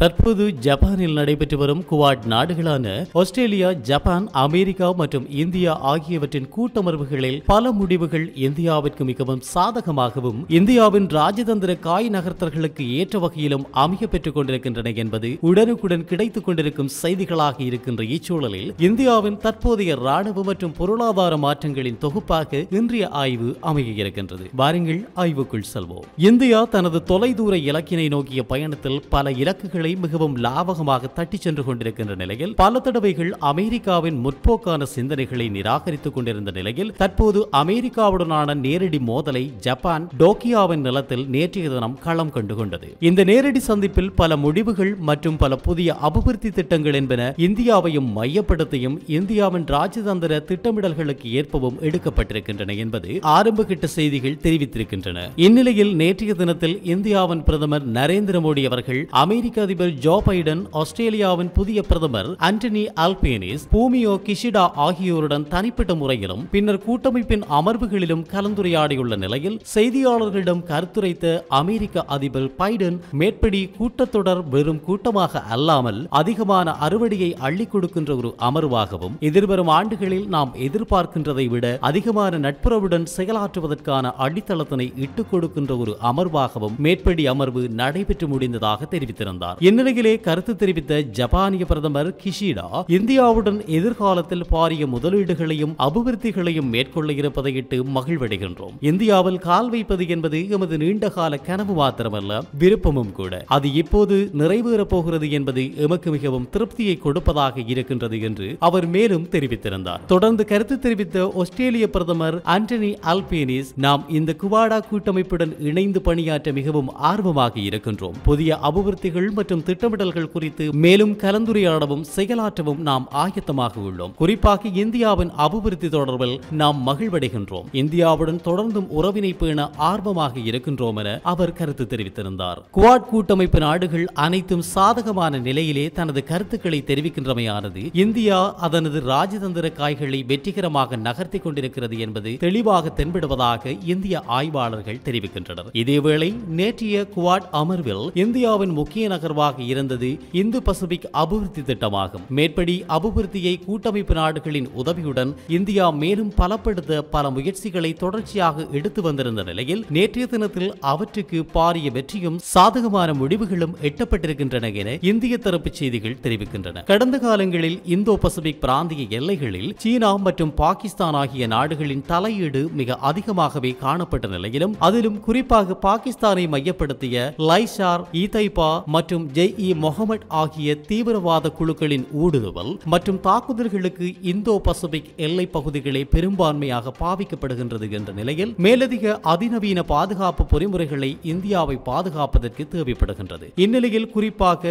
தற்போது ஜப்பானில் நடைபெற்று வரும் குவாட் நாடுகளான ஆஸ்திரேலியா ஜப்பான் அமெரிக்கா மற்றும் இந்தியா ஆகியவற்றின் கூட்டமர்வுகளில் பல முடிவுகள் இந்தியாவிற்கு மிகவும் சாதகமாகவும் இந்தியாவின் ராஜதந்திர காய் நகர்த்தர்களுக்கு ஏற்ற வகையிலும் அமைய பெற்றுக் கொண்டிருக்கின்றன என்பது உடனுக்குடன் கிடைத்துக் கொண்டிருக்கும் செய்திகளாக இருக்கின்ற இச்சூழலில் இந்தியாவின் தற்போதைய ராணுவ மற்றும் பொருளாதார மாற்றங்களின் தொகுப்பாக இன்றைய ஆய்வு அமைய இருக்கின்றது வாருங்கள் ஆய்வுக்குள் செல்வோம் இந்தியா தனது தொலைதூர இலக்கினை நோக்கிய பயணத்தில் பல இலக்குகளை போரை மிகவும் லாபகமாக தட்டி சென்று கொண்டிருக்கின்ற நிலையில் பல தடவைகள் அமெரிக்காவின் முற்போக்கான சிந்தனைகளை நிராகரித்துக் கொண்டிருந்த நிலையில் தற்போது அமெரிக்காவுடனான நேரடி மோதலை ஜப்பான் டோக்கியாவின் நிலத்தில் நேற்றைய தினம் களம் கண்டுகொண்டது இந்த நேரடி சந்திப்பில் பல முடிவுகள் மற்றும் பல புதிய அபிவிருத்தி திட்டங்கள் என்பன இந்தியாவையும் மையப்படுத்தியும் இந்தியாவின் ராஜதந்திர திட்டமிடல்களுக்கு ஏற்பவும் எடுக்கப்பட்டிருக்கின்றன என்பது ஆரம்பகட்ட செய்திகள் தெரிவித்திருக்கின்றன இந்நிலையில் நேற்றைய தினத்தில் இந்தியாவின் பிரதமர் நரேந்திர மோடி அவர்கள் அமெரிக்க அதிபர் அதிபர் ஜோ பைடன் ஆஸ்திரேலியாவின் புதிய பிரதமர் அண்டனி அல்பேனிஸ் பூமியோ கிஷிடா ஆகியோருடன் தனிப்பட்ட முறையிலும் பின்னர் கூட்டமைப்பின் அமர்வுகளிலும் கலந்துரையாடியுள்ள நிலையில் செய்தியாளர்களிடம் கருத்துரைத்த அமெரிக்க அதிபர் பைடன் மேற்படி கூட்டத்தொடர் வெறும் கூட்டமாக அல்லாமல் அதிகமான அறுவடையை அள்ளி கொடுக்கின்ற ஒரு அமர்வாகவும் எதிர்வரும் ஆண்டுகளில் நாம் எதிர்பார்க்கின்றதை விட அதிகமான நட்புறவுடன் செயலாற்றுவதற்கான அடித்தளத்தினை இட்டுக் கொடுக்கின்ற ஒரு அமர்வாகவும் மேற்படி அமர்வு நடைபெற்று முடிந்ததாக தெரிவித்திருந்தார் இந்நிலையிலே கருத்து தெரிவித்த ஜப்பானிய பிரதமர் கிஷிடா இந்தியாவுடன் எதிர்காலத்தில் பாரிய முதலீடுகளையும் அபிவிருத்திகளையும் மேற்கொள்ள இருப்பதையிட்டு மகிழ்வடைகின்றோம் இந்தியாவில் கால் வைப்பது என்பது எமது நீண்டகால கனவு மாத்திரமல்ல விருப்பமும் கூட அது இப்போது நிறைவேறப் போகிறது என்பது எமக்கு மிகவும் திருப்தியை கொடுப்பதாக இருக்கின்றது என்று அவர் மேலும் தெரிவித்திருந்தார் தொடர்ந்து கருத்து தெரிவித்த ஆஸ்திரேலிய பிரதமர் ஆண்டனி அல்பேனிஸ் நாம் இந்த குவாடா கூட்டமைப்புடன் இணைந்து பணியாற்ற மிகவும் ஆர்வமாக இருக்கின்றோம் புதிய அபிவிருத்திகள் மற்றும் மற்றும் திட்டமிடல்கள் குறித்து மேலும் கலந்துரையாடவும் செயலாற்றவும் நாம் ஆயத்தமாக உள்ளோம் குறிப்பாக இந்தியாவின் அபிவிருத்தி தொடர்பில் நாம் மகிழ்வடைகின்றோம் இந்தியாவுடன் தொடர்ந்தும் உறவினை பேண ஆர்வமாக இருக்கின்றோம் என அவர் கருத்து தெரிவித்திருந்தார் குவாட் கூட்டமைப்பு நாடுகள் அனைத்தும் சாதகமான நிலையிலே தனது கருத்துக்களை தெரிவிக்கின்றமையானது இந்தியா அதனது ராஜதந்திர காய்களை வெற்றிகரமாக நகர்த்தி கொண்டிருக்கிறது என்பது தெளிவாக தென்படுவதாக இந்திய ஆய்வாளர்கள் தெரிவிக்கின்றனர் இதேவேளை நேற்றைய குவாட் அமர்வில் இந்தியாவின் முக்கிய நகர்வாக முன்னோடியாக இருந்தது இந்து பசிபிக் அபிவிருத்தி திட்டமாகும் மேற்படி அபிவிருத்தியை கூட்டமைப்பு நாடுகளின் உதவியுடன் இந்தியா மேலும் பலப்படுத்த பல முயற்சிகளை தொடர்ச்சியாக எடுத்து வந்திருந்த நிலையில் நேற்றைய தினத்தில் அவற்றுக்கு பாரிய வெற்றியும் சாதகமான முடிவுகளும் எட்டப்பட்டிருக்கின்றன என இந்திய தரப்பு செய்திகள் தெரிவிக்கின்றன கடந்த காலங்களில் இந்தோ பசிபிக் பிராந்திய எல்லைகளில் சீனா மற்றும் பாகிஸ்தான் ஆகிய நாடுகளின் தலையீடு மிக அதிகமாகவே காணப்பட்ட நிலையிலும் அதிலும் குறிப்பாக பாகிஸ்தானை மையப்படுத்திய லைசார் ஈதைபா மற்றும் ஜெய் இ மொஹமட் ஆகிய தீவிரவாத குழுக்களின் ஊடுருவல் மற்றும் தாக்குதல்களுக்கு இந்தோ பசிபிக் எல்லை பகுதிகளே பெரும்பான்மையாக பாவிக்கப்படுகின்றது என்ற நிலையில் மேலதிக அதிநவீன பாதுகாப்பு பொறிமுறைகளை இந்தியாவை பாதுகாப்பதற்கு தேவைப்படுகின்றது இந்நிலையில் குறிப்பாக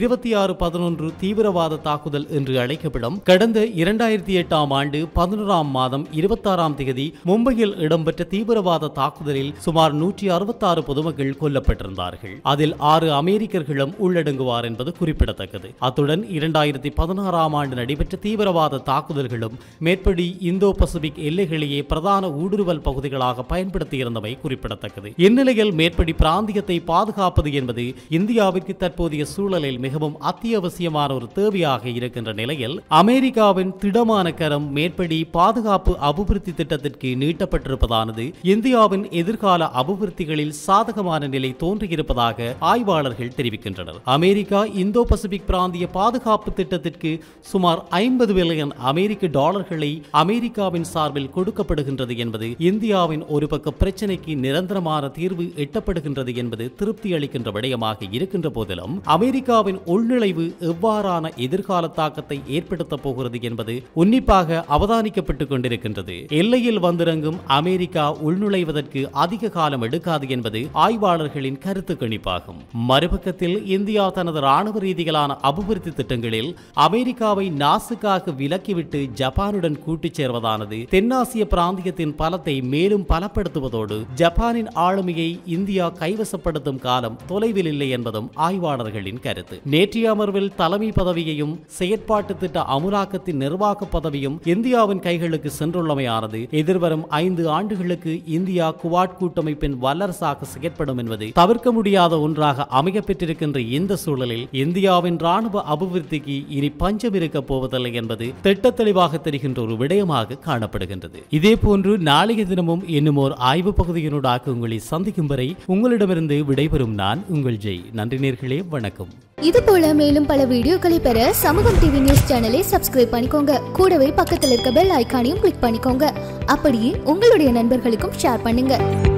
இருபத்தி ஆறு பதினொன்று தீவிரவாத தாக்குதல் என்று அழைக்கப்படும் கடந்த இரண்டாயிரத்தி எட்டாம் ஆண்டு பதினோராம் மாதம் இருபத்தாறாம் தேதி மும்பையில் இடம்பெற்ற தீவிரவாத தாக்குதலில் சுமார் நூற்றி அறுபத்தாறு பொதுமக்கள் கொல்லப்பட்டிருந்தார்கள் அதில் ஆறு அமெரிக்கர்களும் உள்ளடங்குவார் என்பது குறிப்பிடத்தக்கது அத்துடன் இரண்டாயிரத்தி பதினாறாம் ஆண்டு நடைபெற்ற தீவிரவாத தாக்குதல்களும் மேற்படி இந்தோ பசிபிக் எல்லைகளையே பிரதான ஊடுருவல் பகுதிகளாக பயன்படுத்தியிருந்தமை குறிப்பிடத்தக்கது இந்நிலையில் மேற்படி பிராந்தியத்தை பாதுகாப்பது என்பது இந்தியாவிற்கு தற்போதைய சூழலில் மிகவும் அத்தியாவசியமான ஒரு தேவையாக இருக்கின்ற நிலையில் அமெரிக்காவின் திடமான கரம் மேற்படி பாதுகாப்பு அபிவிருத்தி திட்டத்திற்கு நீட்டப்பட்டிருப்பதானது இந்தியாவின் எதிர்கால அபிவிருத்திகளில் சாதகமான நிலை தோன்றியிருப்பதாக ஆய்வாளர்கள் தெரிவிக்கின்றனர் வருகின்றனர் அமெரிக்கா இந்தோ பசிபிக் பிராந்திய பாதுகாப்பு திட்டத்திற்கு சுமார் ஐம்பது பில்லியன் அமெரிக்க டாலர்களை அமெரிக்காவின் சார்பில் கொடுக்கப்படுகின்றது என்பது இந்தியாவின் ஒரு பக்க பிரச்சினைக்கு நிரந்தரமான தீர்வு எட்டப்படுகின்றது என்பது திருப்தி அளிக்கின்ற விடயமாக இருக்கின்ற போதிலும் அமெரிக்காவின் உள்நுழைவு எவ்வாறான எதிர்கால தாக்கத்தை ஏற்படுத்தப் போகிறது என்பது உன்னிப்பாக அவதானிக்கப்பட்டுக் கொண்டிருக்கின்றது எல்லையில் வந்திறங்கும் அமெரிக்கா உள்நுழைவதற்கு அதிக காலம் எடுக்காது என்பது ஆய்வாளர்களின் கருத்து கணிப்பாகும் மறுபக்கத்தில் இந்தியா தனது ராணுவ ரீதிகளான அபிவிருத்தி திட்டங்களில் அமெரிக்காவை நாசுக்காக விலக்கிவிட்டு ஜப்பானுடன் கூட்டிச் சேர்வதானது தென்னாசிய பிராந்தியத்தின் பலத்தை மேலும் பலப்படுத்துவதோடு ஜப்பானின் ஆளுமையை இந்தியா கைவசப்படுத்தும் காலம் தொலைவில் இல்லை என்பதும் ஆய்வாளர்களின் கருத்து நேற்றைய அமர்வில் தலைமை பதவியையும் செயற்பாட்டு திட்ட அமுலாக்கத்தின் நிர்வாக பதவியும் இந்தியாவின் கைகளுக்கு சென்றுள்ளமையானது எதிர்வரும் ஐந்து ஆண்டுகளுக்கு இந்தியா குவாட் கூட்டமைப்பின் வல்லரசாக செயற்படும் என்பது தவிர்க்க முடியாத ஒன்றாக அமையப்பெற்றிருக்கின்ற இந்த சூழலில் இந்தியாவின் ராணுவ அபிவிருத்திக்கு இனி பஞ்சம் இருக்க போவதில்லை என்பது திட்ட தெளிவாக தெரிகின்ற ஒரு விடயமாக காணப்படுகின்றது இதே போன்று நாளைய தினமும் இன்னும் ஓர் ஆய்வு பகுதியினூடாக உங்களை சந்திக்கும் வரை உங்களிடமிருந்து விடைபெறும் நான் உங்கள் ஜெய் நன்றி நேர்களே வணக்கம் இது போல மேலும் பல வீடியோக்களை பெற சமூகம் டிவி நியூஸ் சேனலை சப்ஸ்கிரைப் பண்ணிக்கோங்க கூடவே பக்கத்தில் இருக்க பெல் ஐக்கானையும் கிளிக் பண்ணிக்கோங்க அப்படியே உங்களுடைய நண்பர்களுக்கும் ஷேர் பண்ணுங்க